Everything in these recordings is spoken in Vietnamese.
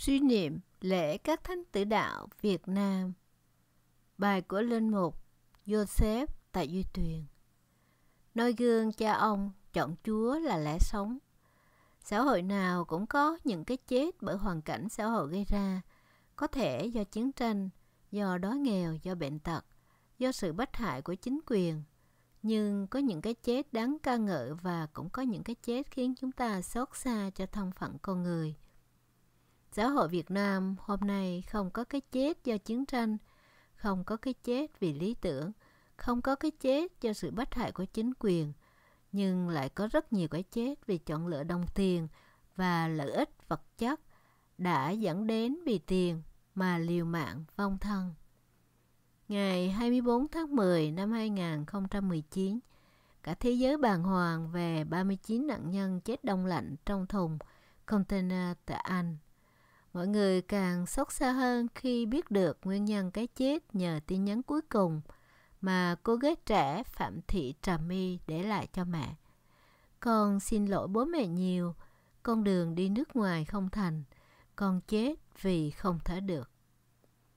Suy niệm lễ các thánh tử đạo Việt Nam Bài của Linh Mục Joseph tại Duy Tuyền Noi gương cha ông chọn Chúa là lẽ sống Xã hội nào cũng có những cái chết bởi hoàn cảnh xã hội gây ra Có thể do chiến tranh, do đói nghèo, do bệnh tật, do sự bất hại của chính quyền Nhưng có những cái chết đáng ca ngợi và cũng có những cái chết khiến chúng ta xót xa cho thân phận con người – Xã hội Việt Nam hôm nay không có cái chết do chiến tranh, không có cái chết vì lý tưởng, không có cái chết do sự bất hại của chính quyền, nhưng lại có rất nhiều cái chết vì chọn lựa đồng tiền và lợi ích vật chất đã dẫn đến vì tiền mà liều mạng vong thân. Ngày 24 tháng 10 năm 2019, cả thế giới bàng hoàng về 39 nạn nhân chết đông lạnh trong thùng container tại Anh. Mọi người càng xót xa hơn khi biết được nguyên nhân cái chết nhờ tin nhắn cuối cùng mà cô gái trẻ Phạm Thị Trà My để lại cho mẹ. Con xin lỗi bố mẹ nhiều, con đường đi nước ngoài không thành, con chết vì không thở được.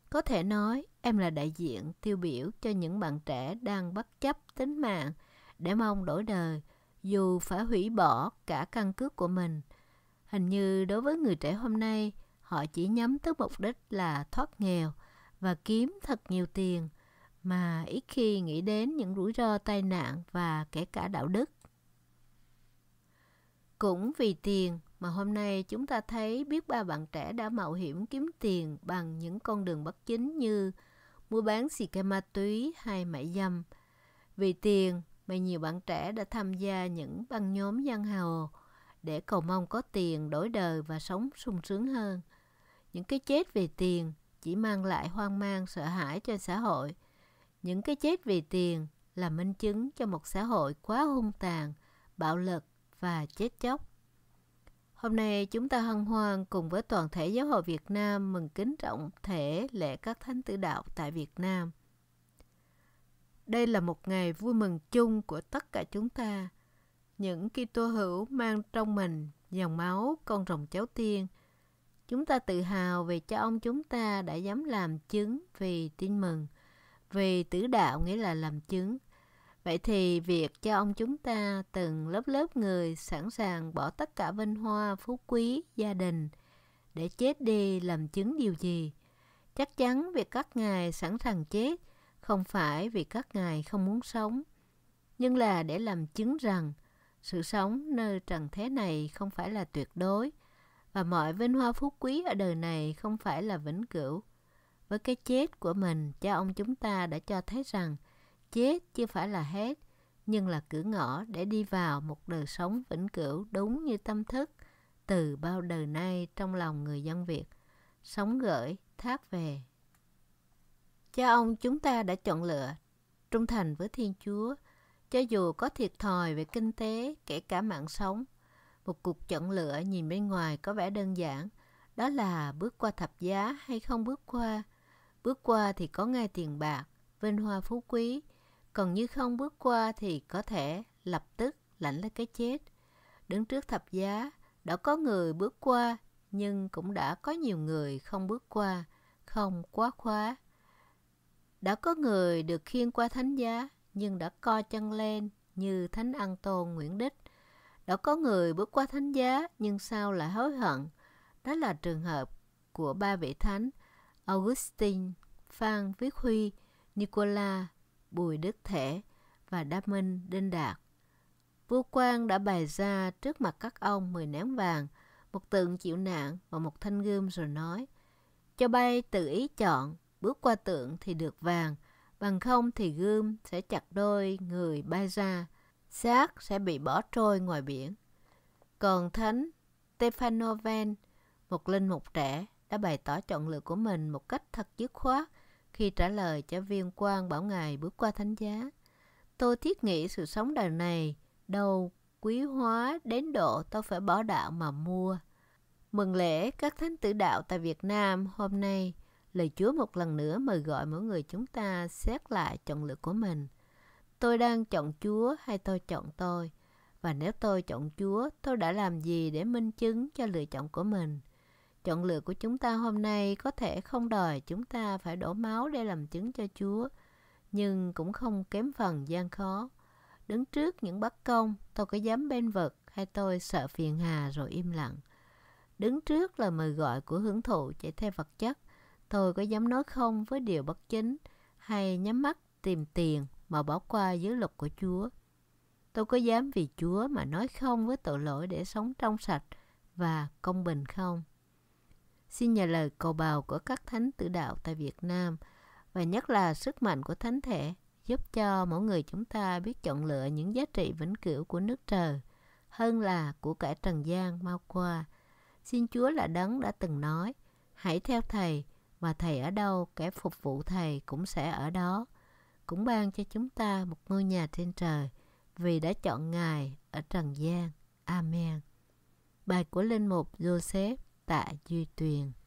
Có thể nói, em là đại diện tiêu biểu cho những bạn trẻ đang bất chấp tính mạng để mong đổi đời, dù phải hủy bỏ cả căn cước của mình. Hình như đối với người trẻ hôm nay, họ chỉ nhắm tới mục đích là thoát nghèo và kiếm thật nhiều tiền mà ít khi nghĩ đến những rủi ro tai nạn và kể cả đạo đức cũng vì tiền mà hôm nay chúng ta thấy biết ba bạn trẻ đã mạo hiểm kiếm tiền bằng những con đường bất chính như mua bán xì ke ma túy hay mại dâm. Vì tiền mà nhiều bạn trẻ đã tham gia những băng nhóm giang hồ để cầu mong có tiền đổi đời và sống sung sướng hơn. Những cái chết vì tiền chỉ mang lại hoang mang sợ hãi cho xã hội. Những cái chết vì tiền là minh chứng cho một xã hội quá hung tàn, bạo lực và chết chóc. Hôm nay chúng ta hân hoan cùng với toàn thể giáo hội Việt Nam mừng kính trọng thể lễ các thánh tử đạo tại Việt Nam. Đây là một ngày vui mừng chung của tất cả chúng ta những Kitô hữu mang trong mình dòng máu con rồng cháu tiên. Chúng ta tự hào về cha ông chúng ta đã dám làm chứng vì tin mừng, vì tử đạo nghĩa là làm chứng. Vậy thì việc cha ông chúng ta từng lớp lớp người sẵn sàng bỏ tất cả vinh hoa, phú quý, gia đình để chết đi làm chứng điều gì? Chắc chắn việc các ngài sẵn sàng chết không phải vì các ngài không muốn sống, nhưng là để làm chứng rằng sự sống nơi trần thế này không phải là tuyệt đối và mọi vinh hoa phú quý ở đời này không phải là vĩnh cửu. Với cái chết của mình, cha ông chúng ta đã cho thấy rằng chết chưa phải là hết, nhưng là cửa ngõ để đi vào một đời sống vĩnh cửu đúng như tâm thức từ bao đời nay trong lòng người dân Việt. Sống gửi, thác về. Cha ông chúng ta đã chọn lựa, trung thành với Thiên Chúa, cho dù có thiệt thòi về kinh tế, kể cả mạng sống, một cuộc chọn lựa nhìn bên ngoài có vẻ đơn giản, đó là bước qua thập giá hay không bước qua. Bước qua thì có ngay tiền bạc, vinh hoa phú quý, còn như không bước qua thì có thể lập tức lãnh lấy cái chết. Đứng trước thập giá, đã có người bước qua, nhưng cũng đã có nhiều người không bước qua, không quá khóa. Đã có người được khiêng qua thánh giá, nhưng đã co chân lên như Thánh An Tôn Nguyễn Đích. Đã có người bước qua thánh giá nhưng sao lại hối hận. Đó là trường hợp của ba vị thánh Augustine, Phan Viết Huy, Nicola, Bùi Đức Thể và Đa Minh Đinh Đạt. Vua Quang đã bày ra trước mặt các ông mười nén vàng, một tượng chịu nạn và một thanh gươm rồi nói Cho bay tự ý chọn, bước qua tượng thì được vàng, bằng không thì gươm sẽ chặt đôi người bay ra, xác sẽ bị bỏ trôi ngoài biển. Còn thánh Stefano một linh mục trẻ, đã bày tỏ chọn lựa của mình một cách thật dứt khoát khi trả lời cho viên quan bảo ngài bước qua thánh giá. Tôi thiết nghĩ sự sống đời này đâu quý hóa đến độ tôi phải bỏ đạo mà mua. Mừng lễ các thánh tử đạo tại Việt Nam hôm nay Lời Chúa một lần nữa mời gọi mỗi người chúng ta xét lại chọn lựa của mình. Tôi đang chọn Chúa hay tôi chọn tôi? Và nếu tôi chọn Chúa, tôi đã làm gì để minh chứng cho lựa chọn của mình? Chọn lựa của chúng ta hôm nay có thể không đòi chúng ta phải đổ máu để làm chứng cho Chúa, nhưng cũng không kém phần gian khó. Đứng trước những bất công, tôi có dám bên vực hay tôi sợ phiền hà rồi im lặng. Đứng trước là mời gọi của hưởng thụ chạy theo vật chất – tôi có dám nói không với điều bất chính hay nhắm mắt tìm tiền mà bỏ qua giới luật của Chúa. Tôi có dám vì Chúa mà nói không với tội lỗi để sống trong sạch và công bình không? Xin nhờ lời cầu bào của các thánh tử đạo tại Việt Nam và nhất là sức mạnh của thánh thể giúp cho mỗi người chúng ta biết chọn lựa những giá trị vĩnh cửu của nước trời hơn là của cả trần gian mau qua. Xin Chúa là đấng đã từng nói, hãy theo Thầy và thầy ở đâu, kẻ phục vụ thầy cũng sẽ ở đó. Cũng ban cho chúng ta một ngôi nhà trên trời, vì đã chọn Ngài ở trần gian. Amen. Bài của Linh Mục Joseph Tạ Duy Tuyền